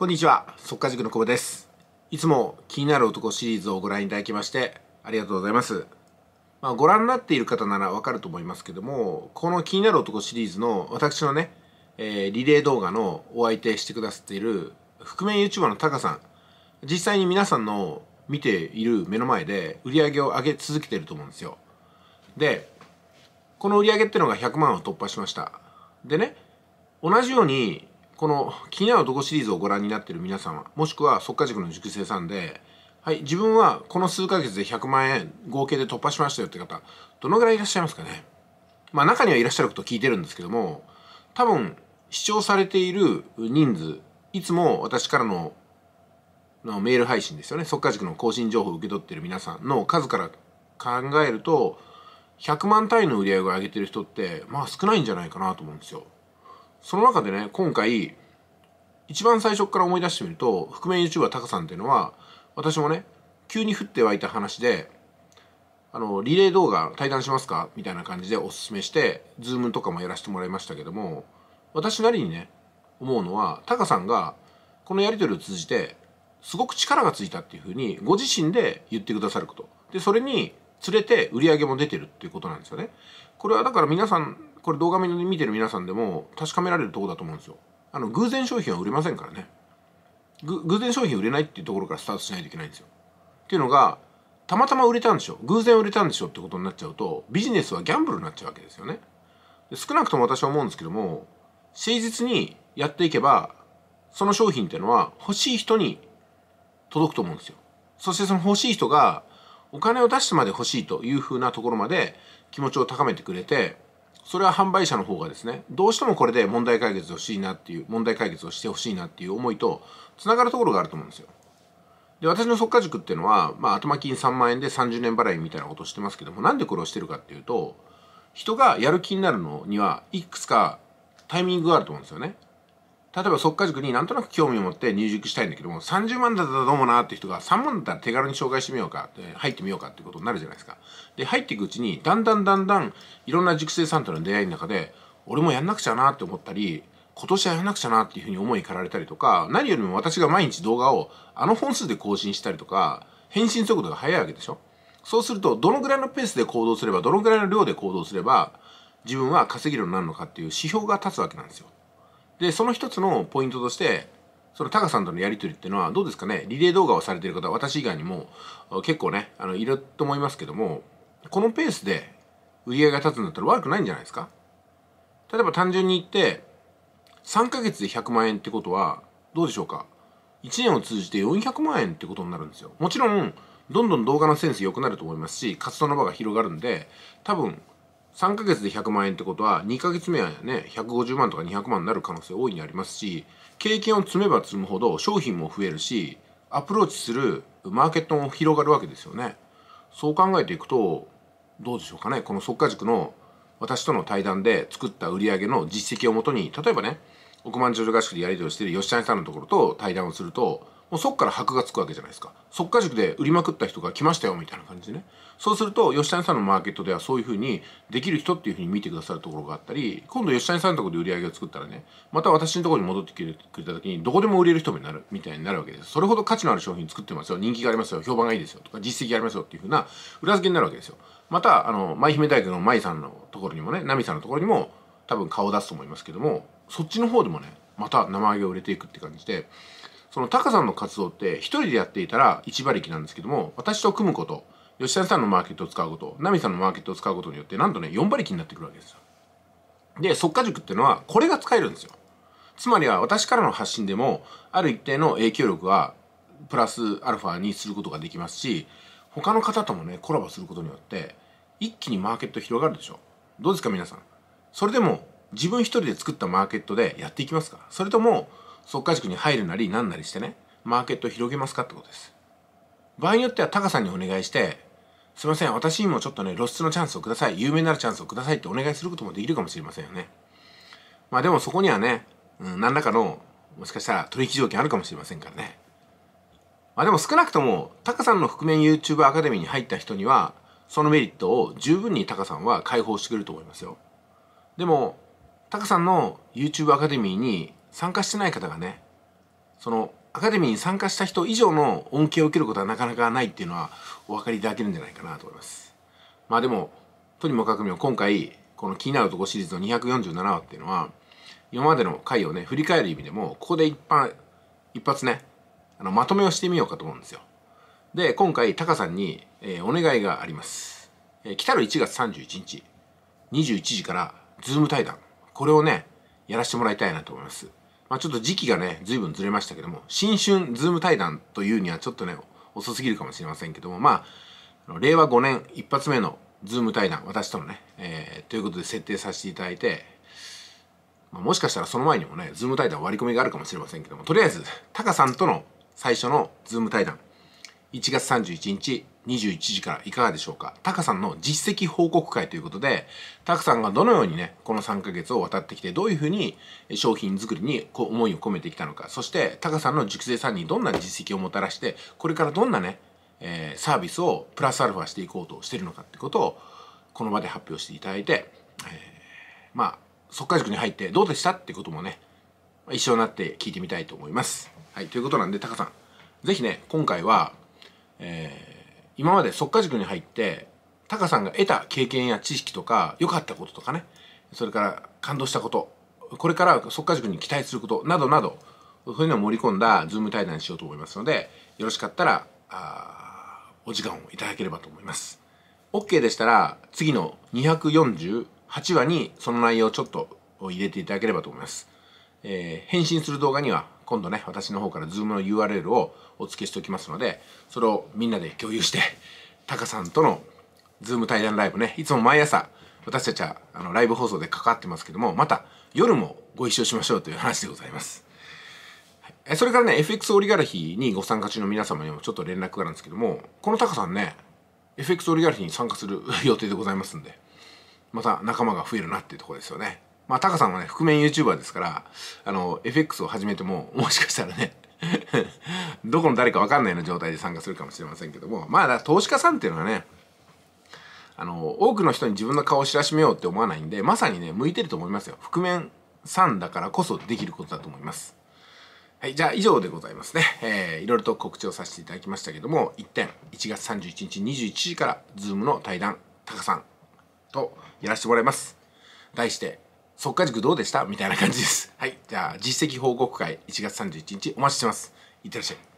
こんにちは、速稼塾の久保です。いつも気になる男シリーズをご覧いただきましてありがとうございます。まあ、ご覧になっている方ならわかると思いますけども、この気になる男シリーズの私のね、えー、リレー動画のお相手してくださっている覆面 YouTuber のタカさん、実際に皆さんの見ている目の前で売り上げを上げ続けてると思うんですよ。で、この売り上げってのが100万を突破しました。でね、同じようにこの気になる男シリーズをご覧になっている皆様、もしくは速化塾の塾生さんで、はい、自分はこの数ヶ月で100万円合計で突破しましたよって方、どのぐらいいらっしゃいますかねまあ中にはいらっしゃること聞いてるんですけども、多分視聴されている人数、いつも私からののメール配信ですよね、速化塾の更新情報を受け取っている皆さんの数から考えると、100万単位の売り上げを上げてる人って、まあ少ないんじゃないかなと思うんですよ。その中でね今回一番最初から思い出してみると覆面 YouTuber タカさんっていうのは私もね急に降って湧いた話であのリレー動画対談しますかみたいな感じでおすすめしてズームとかもやらせてもらいましたけども私なりにね思うのはタカさんがこのやり取りを通じてすごく力がついたっていうふうにご自身で言ってくださることでそれに連れて売り上げも出てるっていうことなんですよねこれはだから皆さんこれ動画見てる皆さんでも確かめられるとこだと思うんですよあの偶然商品は売れませんからね偶然商品売れないっていうところからスタートしないといけないんですよっていうのがたまたま売れたんでしょ偶然売れたんでしょってことになっちゃうとビジネスはギャンブルになっちゃうわけですよね少なくとも私は思うんですけども誠実にやっていけばその商品っていうのは欲しい人に届くと思うんですよそしてその欲しい人がお金を出してまで欲しいというふうなところまで気持ちを高めてくれてそれは販売者の方がですねどうしてもこれで問題解決をしいなっていう問題解決をしてほしいなっていう思いとつながるところがあると思うんですよで私の即価塾っていうのは、まあ、頭金3万円で30年払いみたいなことをしてますけどもなんでこれをしてるかっていうと人がやる気になるのにはいくつかタイミングがあると思うんですよね例えばっか塾になんとなく興味を持って入塾したいんだけども30万だったらどうもなって人が3万だったら手軽に紹介してみようか入ってみようかってことになるじゃないですかで入っていくうちにだんだんだんだんいろんな塾生さんとの出会いの中で俺もやんなくちゃなって思ったり今年はやんなくちゃなっていうふうに思いか駆られたりとか何よりも私が毎日動画をあの本数で更新したりとか返信速度が速いわけでしょそうするとどのぐらいのペースで行動すればどのぐらいの量で行動すれば自分は稼げるようになるのかっていう指標が立つわけなんですよでその一つのポイントとしてそのタカさんとのやり取りっていうのはどうですかねリレー動画をされてる方は私以外にも結構ねあのいると思いますけどもこのペースで売り上げが立つんだったら悪くないんじゃないですか例えば単純に言って3ヶ月で100万円ってことはどうでしょうか1年を通じて400万円ってことになるんですよもちろんどんどん動画のセンス良くなると思いますし活動の場が広がるんで多分3ヶ月で100万円ってことは2ヶ月目はね150万とか200万になる可能性大いにありますし経験を積めば積むほど商品も増えるしアプローチするマーケットも広がるわけですよねそう考えていくとどうでしょうかねこの即価塾の私との対談で作った売り上げの実績をもとに例えばね億万長者合宿でやり取りしてる吉谷さんのところと対談をするともうそっから箔がつくわけじゃないですか即か、塾で売りまくった人が来ましたよみたいな感じでねそうすると吉谷さんのマーケットではそういうふうにできる人っていうふうに見てくださるところがあったり今度吉谷さんのとこで売り上げを作ったらねまた私のところに戻っててくれた時にどこでも売れる人になるみたいになるわけですそれほど価値のある商品作ってますよ人気がありますよ評判がいいですよとか実績がありますよっていうふうな裏付けになるわけですよまたあの舞姫大学の舞さんのところにもね奈美さんのところにも多分顔を出すと思いますけどもそっちの方でもねまた生揚げを売れていくって感じでそのタカさんの活動って一人でやっていたら1馬力なんですけども私と組むこと吉田さんのマーケットを使うことナミさんのマーケットを使うことによってなんとね4馬力になってくるわけですよで即果塾っていうのはこれが使えるんですよつまりは私からの発信でもある一定の影響力はプラスアルファにすることができますし他の方ともねコラボすることによって一気にマーケット広がるでしょどうですか皆さんそれでも自分一人で作ったマーケットでやっていきますかそれとも即価塾に入るなりなんなりしてねマーケットを広げますかってことです場合によってはタカさんにお願いしてすいません私にもちょっとね露出のチャンスをください有名になるチャンスをくださいってお願いすることもできるかもしれませんよねまあでもそこにはね、うん、何らかのもしかしたら取引条件あるかもしれませんからねまあでも少なくともタカさんの覆面 YouTuber アカデミーに入った人にはそのメリットを十分にタカさんは解放してくれると思いますよでもタカさんの YouTube アカデミーに参加してない方がねそのアカデミーに参加した人以上の恩恵を受けることはなかなかないっていうのはお分かりいただけるんじゃないかなと思いますまあでもとにもかくにも今回この「気になるとこ」シリーズの247話っていうのは今までの回をね振り返る意味でもここで一般一発ねあのまとめをしてみようかと思うんですよで今回タカさんに、えー、お願いがあります、えー、来たる1月31日21時からズーム対談これをねやらせてもらいたいなと思いますまあ、ちょっと時期がね、随分ずれましたけども、新春ズーム対談というにはちょっとね、遅すぎるかもしれませんけども、まあ、令和5年一発目のズーム対談、私とのね、えー、ということで設定させていただいて、まあ、もしかしたらその前にもね、ズーム対談割り込みがあるかもしれませんけども、とりあえず、タカさんとの最初のズーム対談、1月31日21時からいかがでしょうかタカさんの実績報告会ということで、タカさんがどのようにね、この3ヶ月を渡ってきて、どういうふうに商品作りにこう思いを込めてきたのか、そしてタカさんの熟成さんにどんな実績をもたらして、これからどんなね、えー、サービスをプラスアルファしていこうとしてるのかってことを、この場で発表していただいて、えー、まあ、即化塾に入ってどうでしたってこともね、一緒になって聞いてみたいと思います。はい、ということなんでタカさん、ぜひね、今回は、えー、今まで即家塾に入ってタカさんが得た経験や知識とか良かったこととかねそれから感動したことこれから即家塾に期待することなどなどそういうのを盛り込んだズーム対談しようと思いますのでよろしかったらあお時間をいただければと思います。OK でしたら次の248話にその内容をちょっと入れていただければと思います。えー、返信する動画には今度ね私の方から Zoom の URL をお付けしておきますのでそれをみんなで共有してタカさんとの Zoom 対談ライブねいつも毎朝私たちはあのライブ放送で関わってますけどもまた夜もご一緒しましょうという話でございます。それからね FX オリガルヒにご参加中の皆様にもちょっと連絡があるんですけどもこのタカさんね FX オリガルヒに参加する予定でございますんでまた仲間が増えるなっていうとこですよね。まあ、タカさんはね、覆面 YouTuber ですから、あの、FX を始めても、もしかしたらね どこの誰かわかんないような状態で参加するかもしれませんけども、まあ、投資家さんっていうのはね、あの、多くの人に自分の顔を知らしめようって思わないんで、まさにね、向いてると思いますよ。覆面さんだからこそできることだと思います。はい、じゃあ以上でございますね。えー、いろいろと告知をさせていただきましたけども、1点、1月31日21時から、ズームの対談、タカさんとやらせてもらいます。題して、即果塾どうでしたみたいな感じです。はい。じゃあ、実績報告会1月31日お待ちしてます。いってらっしゃい。